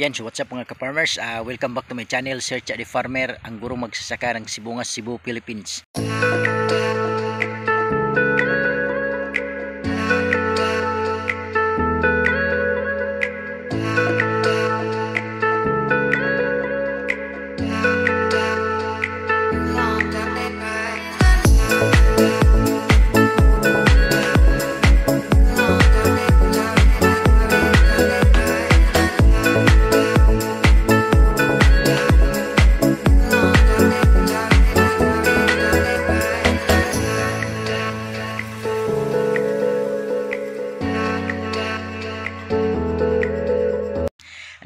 Yan, so what's up mga ka-farmers? Uh, welcome back to my channel, Search at the Farmer, ang gurong magsasaka ng Sibungas, Cebu, Philippines.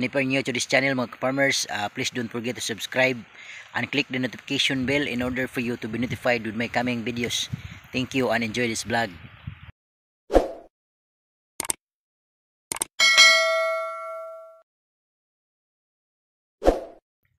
and if you're new to this channel mga farmers uh, please don't forget to subscribe and click the notification bell in order for you to be notified with my coming videos thank you and enjoy this vlog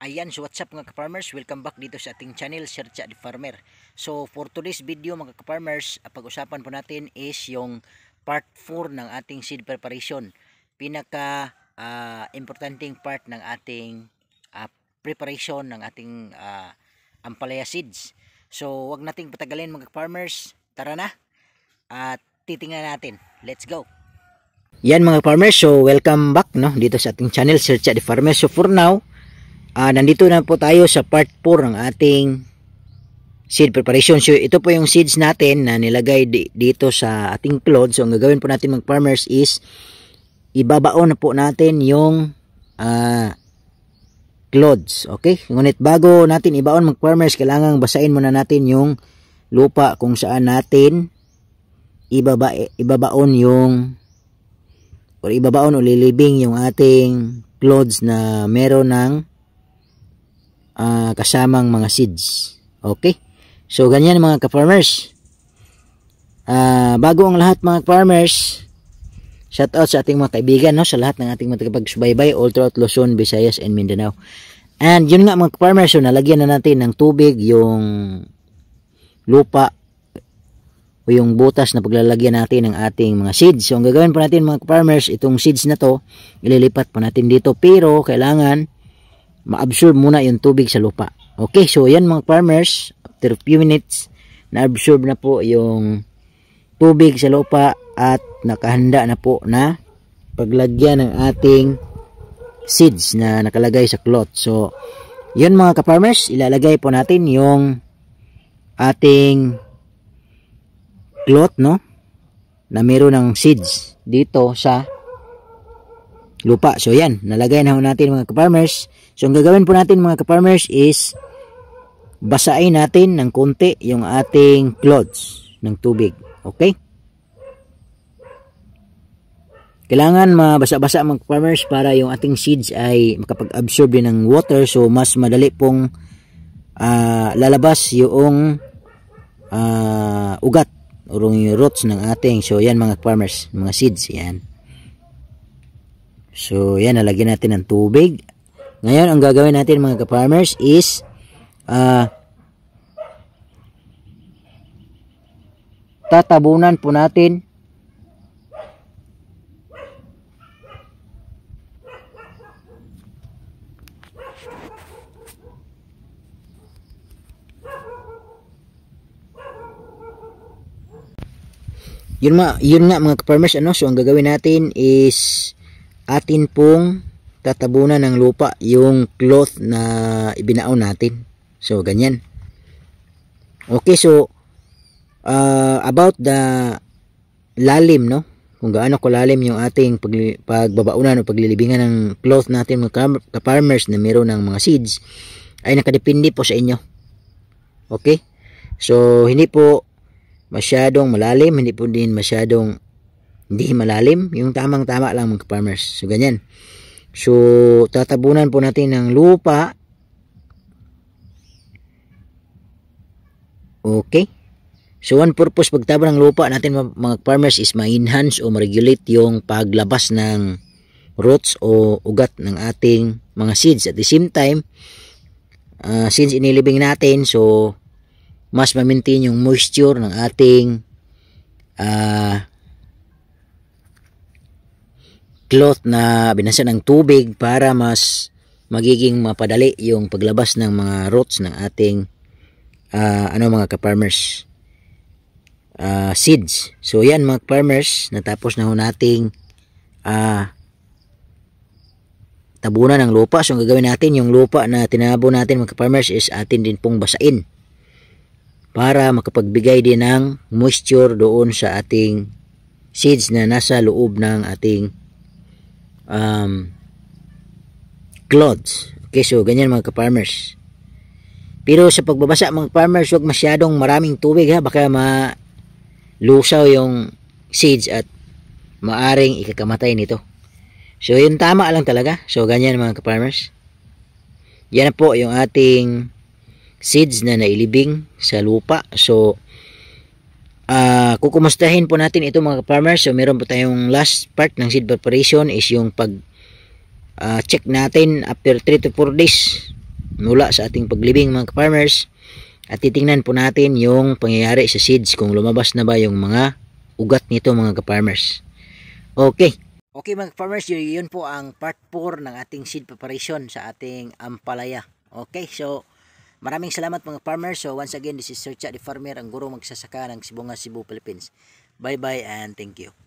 Ayan, so what's up mga farmers Welcome back dito sa ating channel, Sercha the Farmer. So for today's video mga farmers pag-usapan po natin is yung part 4 ng ating seed preparation. Pinaka uh, importanteng part ng ating uh, preparation ng ating uh, ampalaya seeds. So, wag nating patagalin mga farmers. Tara na at titingnan natin. Let's go! Yan mga farmers, so welcome back no dito sa ating channel Search the Farmers. So for now, uh, nandito na po tayo sa part 4 ng ating seed preparation. So ito po yung seeds natin na nilagay di dito sa ating cloud. So ang gagawin po natin mga farmers is ibabaon na po natin yung uh, clothes. Okay? Ngunit bago natin ibaon mag-farmers, kailangan basahin muna natin yung lupa kung saan natin ibaba, ibabaon yung or ibabaon o lilibing yung ating clothes na meron ng uh, kasamang mga seeds. Okay? So, ganyan mga ka-farmers. Uh, bago ang lahat mga farmers Shout out sa ating mga kaibigan, no? sa lahat ng ating mga tagapagsubaybay all throughout Luzon, Visayas, and Mindanao. And yun nga mga farmers, so nalagyan na natin ng tubig yung lupa o yung butas na paglalagyan natin ng ating mga seeds. So, ang gagawin po natin mga farmers, itong seeds na to, ililipat po natin dito. Pero, kailangan maabsorb muna yung tubig sa lupa. Okay, so yan mga farmers, after a few minutes, na-absorb na po yung tubig sa lupa at nakahanda na po na paglagyan ng ating seeds na nakalagay sa cloth. So, yun mga ka-farmers, ilalagay po natin yung ating cloth, no? Na meron ng seeds dito sa lupa. So, yan. Nalagay na natin mga ka-farmers. So, ang gagawin po natin mga ka-farmers is basain natin ng konti yung ating cloths ng tubig. Okay? Kailangan mabasa-basa mga farmers para yung ating seeds ay makapag-absorb din ng water so mas madali pong uh, lalabas yung uh, ugat o yung roots ng ating so yan mga farmers, mga seeds yan. So yan, nalagyan natin ng tubig. Ngayon ang gagawin natin mga farmers is uh, tatabunan po natin Yun, ma, yun nga mga farmers ano, so ang gagawin natin is atin pong tatabunan ng lupa yung cloth na ibinaon natin. So ganyan. Okay, so uh, about the lalim no kung gaano kalalim yung ating pagbabaunan o paglilibingan ng cloth natin mga ka-farmers na meron ng mga seeds ay nakadepende po sa inyo. Okay? So, hindi po masyadong malalim, hindi po din masyadong hindi malalim. Yung tamang-tama lang mga farmers So, ganyan. So, tatabunan po natin ng lupa. Okay? So one purpose pagtabo ng lupa natin mga farmers is ma-enhance o ma-regulate yung paglabas ng roots o ugat ng ating mga seeds. At the same time, uh, since inilibing natin, so mas ma-maintain yung moisture ng ating uh, cloth na binasa ng tubig para mas magiging mapadali yung paglabas ng mga roots ng ating uh, ano mga ka-farmers uh, seeds. So yan mga farmers, natapos na ho nating uh, tabunan ng lupa. So ang gagawin natin, yung lupa na tinabo natin mga farmers is atin din pong basain para makapagbigay din ng moisture doon sa ating seeds na nasa loob ng ating um, clods. Okay, so ganyan mga farmers. Pero sa pagbabasa mga farmers, huwag masyadong maraming tubig ha, baka ma lusaw yung seeds at maaring ikakamatay nito. So, yun tama lang talaga. So, ganyan mga ka-farmers. Yan na po yung ating seeds na nailibing sa lupa. So, uh, kukumustahin po natin ito mga farmers so meron po tayong last part ng seed preparation is yung pag uh, check natin after 3 to 4 days mula sa ating paglibing mga farmers at titingnan po natin yung pangyayari sa seeds kung lumabas na ba yung mga ugat nito mga ka-farmers. Okay. Okay mga farmers, yun po ang part 4 ng ating seed preparation sa ating ampalaya. Okay, so maraming salamat mga farmers. So once again, this is Sir Chad the Farmer, ang guro magsasaka ng Sibunga, Cebu, Philippines. Bye-bye and thank you.